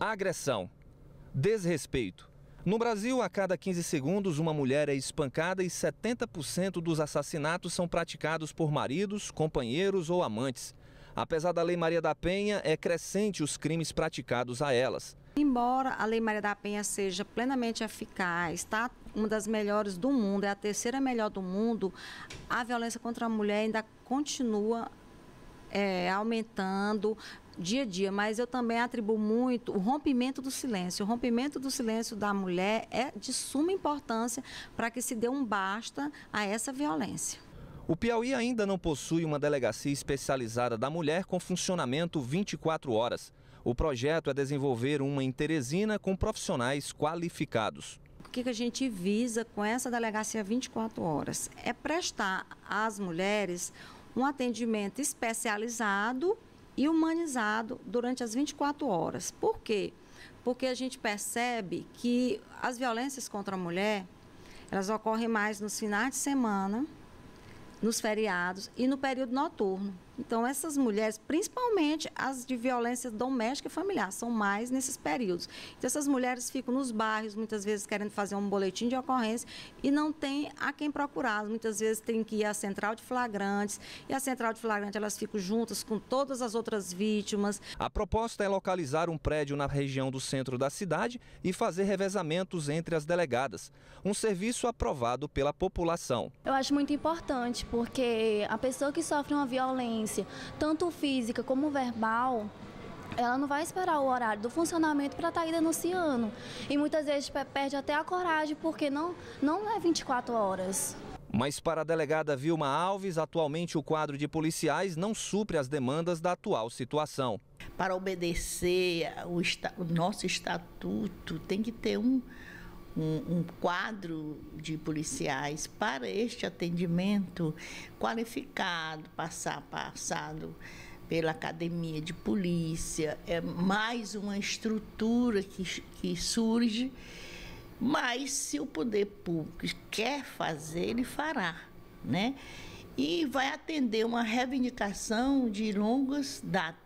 Agressão, desrespeito. No Brasil, a cada 15 segundos, uma mulher é espancada e 70% dos assassinatos são praticados por maridos, companheiros ou amantes. Apesar da Lei Maria da Penha, é crescente os crimes praticados a elas. Embora a Lei Maria da Penha seja plenamente eficaz, está uma das melhores do mundo, é a terceira melhor do mundo, a violência contra a mulher ainda continua é, aumentando dia a dia, mas eu também atribuo muito o rompimento do silêncio. O rompimento do silêncio da mulher é de suma importância para que se dê um basta a essa violência. O Piauí ainda não possui uma delegacia especializada da mulher com funcionamento 24 horas. O projeto é desenvolver uma em Teresina com profissionais qualificados. O que a gente visa com essa delegacia 24 horas? É prestar às mulheres um atendimento especializado e humanizado durante as 24 horas. Por quê? Porque a gente percebe que as violências contra a mulher, elas ocorrem mais nos finais de semana, nos feriados e no período noturno. Então, essas mulheres, principalmente as de violência doméstica e familiar, são mais nesses períodos. Então, essas mulheres ficam nos bairros, muitas vezes querendo fazer um boletim de ocorrência e não tem a quem procurá-las. Muitas vezes tem que ir à central de flagrantes e a central de flagrantes elas ficam juntas com todas as outras vítimas. A proposta é localizar um prédio na região do centro da cidade e fazer revezamentos entre as delegadas. Um serviço aprovado pela população. Eu acho muito importante, porque a pessoa que sofre uma violência, tanto física como verbal, ela não vai esperar o horário do funcionamento para estar tá aí denunciando. E muitas vezes perde até a coragem, porque não, não é 24 horas. Mas para a delegada Vilma Alves, atualmente o quadro de policiais não supre as demandas da atual situação. Para obedecer o, o nosso estatuto, tem que ter um, um, um quadro de policiais para este atendimento qualificado, passar, passado pela academia de polícia, é mais uma estrutura que, que surge, mas se o poder público quer fazer, ele fará, né? E vai atender uma reivindicação de longas datas.